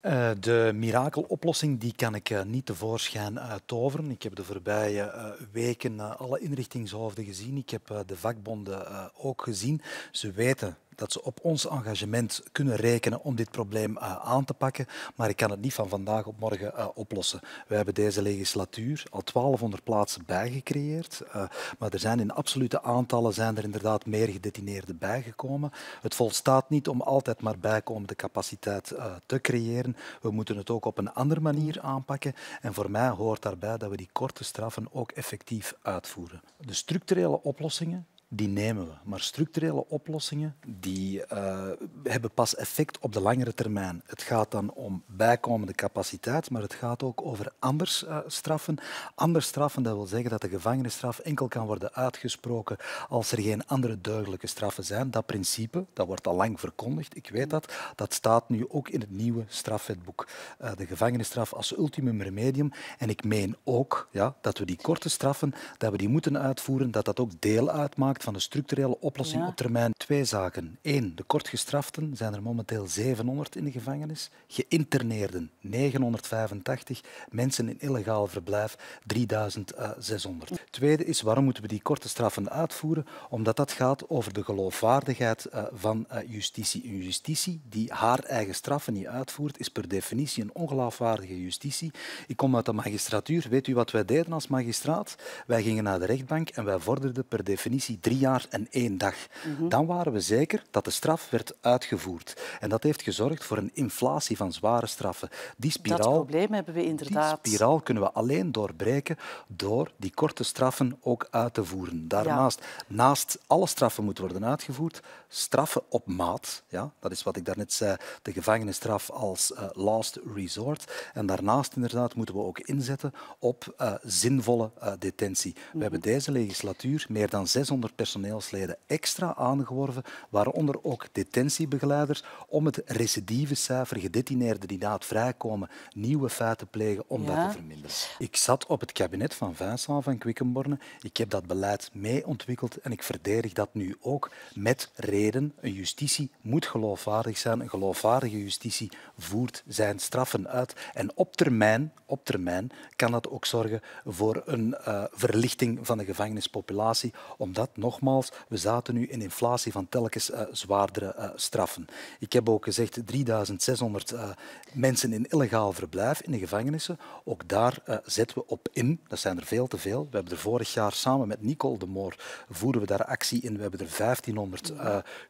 Eh, de mirakeloplossing die kan ik eh, niet tevoorschijn uh, toveren. Ik heb de voorbije eh, weken alle inrichtingshoofden gezien. Ik heb de vakbonden ook gezien. Ze weten dat ze op ons engagement kunnen rekenen om dit probleem eh, aan te pakken. Maar ik kan het niet van vandaag op morgen eh, oplossen. We hebben deze legislatuur al 1200 plaatsen bijgecreëerd. Eh, maar er zijn in absolute aantallen zijn er inderdaad meer gedetineerden bijgekomen. Het volstaat niet om altijd maar bijkomende capaciteit te creëren. We moeten het ook op een andere manier aanpakken. En voor mij hoort daarbij dat we die korte straffen ook effectief uitvoeren. De structurele oplossingen die nemen we. Maar structurele oplossingen die, eh, hebben pas effect op de langere termijn. Het gaat dan om bijkomende capaciteit, maar het gaat ook over anders eh, straffen. Anders straffen, dat wil zeggen dat de gevangenisstraf enkel kan worden uitgesproken als er geen andere deugdelijke straffen zijn. Dat principe, dat wordt al lang verkondigd, ik weet dat, dat staat nu ook in het nieuwe strafwetboek. Uh, de gevangenisstraf als ultimum remedium. En ik meen ook ja, dat we die korte straffen, dat we die moeten uitvoeren, dat dat ook deel uitmaakt van de structurele oplossing op termijn. Twee zaken. Eén, de kortgestraften zijn er momenteel 700 in de gevangenis. Geïnterneerden 985. Mensen in illegaal verblijf 3600. Eh, Tweede is, waarom moeten we die korte straffen uitvoeren? Omdat dat gaat over de geloofwaardigheid eh, van eh, justitie. Een justitie die haar eigen straffen niet uitvoert, is per definitie een ongeloofwaardige justitie. Ik kom uit de magistratuur. Weet u wat wij deden als magistraat? Wij gingen naar de rechtbank en wij vorderden per definitie drie jaar en één dag. Mhm. Dan waren we zeker dat de straf werd uitgevoerd. En dat heeft gezorgd voor een inflatie van zware straffen. Die spiraal, dat probleem hebben we inderdaad. Die spiraal kunnen we alleen doorbreken door die korte straffen ook uit te voeren. Daarnaast, naast alle straffen moeten worden uitgevoerd, straffen op maat. Ja, dat is wat ik daarnet zei, de gevangenisstraf als eh, last resort. En daarnaast inderdaad moeten we ook inzetten op eh, zinvolle eh, detentie. We mhm. hebben deze legislatuur meer dan 600 personeelsleden extra aangeworven, waaronder ook detentiebegeleiders, om het recidivecijfer gedetineerden die na het vrijkomen nieuwe feiten plegen, om dat te verminderen. Ik zat op het kabinet van Vincent van Quickenborne. Ik heb dat beleid mee ontwikkeld en ik verdedig dat nu ook met reden. Een justitie moet geloofwaardig zijn. Een geloofwaardige justitie voert zijn straffen uit. En op termijn, op termijn kan dat ook zorgen voor een eh, verlichting van de gevangenispopulatie, omdat nog nogmaals, we zaten nu in inflatie van telkens eh, zwaardere eh, straffen. Ik heb ook gezegd 3600 eh, mensen in illegaal verblijf in de gevangenissen. Ook daar zetten we op in. Dat zijn er veel te veel. We hebben er vorig jaar samen met Nicole de Moor voeren we daar actie in. We hebben er 1500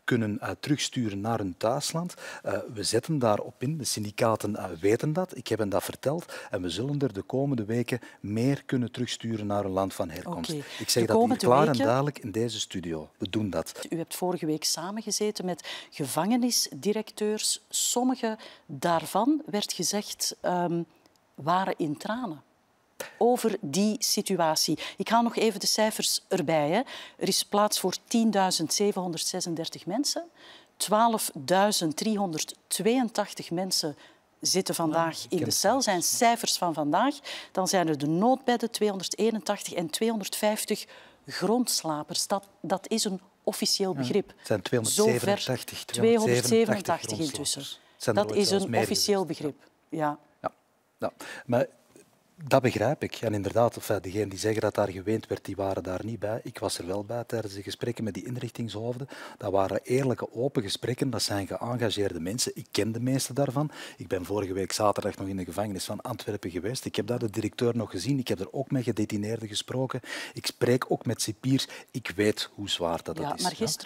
kunnen terugsturen naar hun thuisland. we zetten daar op in. De syndicaten weten dat. Ik heb hen dat verteld. En we zullen er de komende weken meer kunnen terugsturen naar hun land van herkomst. Ik zeg dat hier klaar en duidelijk in deze studio. We doen dat. U hebt vorige week samengezeten met gevangenisdirecteurs. Sommige daarvan, werd gezegd, ehm, waren in tranen over die situatie. Ik haal nog even de cijfers erbij. Hè. Er is plaats voor 10.736 mensen. 12.382 mensen zitten vandaag ah, in de cel, zijn cijfers van vandaag. Dan zijn er de noodbedden 281 en 250 grondslapers. Dat, dat is een officieel begrip. Ja, het zijn 287. 287 intussen. Dat is een officieel begrip. Ja. Ja. ja. Maar dat begrijp ik. En inderdaad, eh, degenen die zeggen dat daar geweend werd, die waren daar niet bij. Ik was er wel bij tijdens de gesprekken met die inrichtingshoofden. Dat waren eerlijke, open gesprekken. Dat zijn geëngageerde mensen. Ik ken de meeste daarvan. Ik ben vorige week zaterdag nog in de gevangenis van Antwerpen geweest. Ik heb daar de directeur nog gezien. Ik heb er ook met gedetineerden gesproken. Ik spreek ook met cipiers. Ik weet hoe zwaar dat, ja, dat is. Maar gisteren...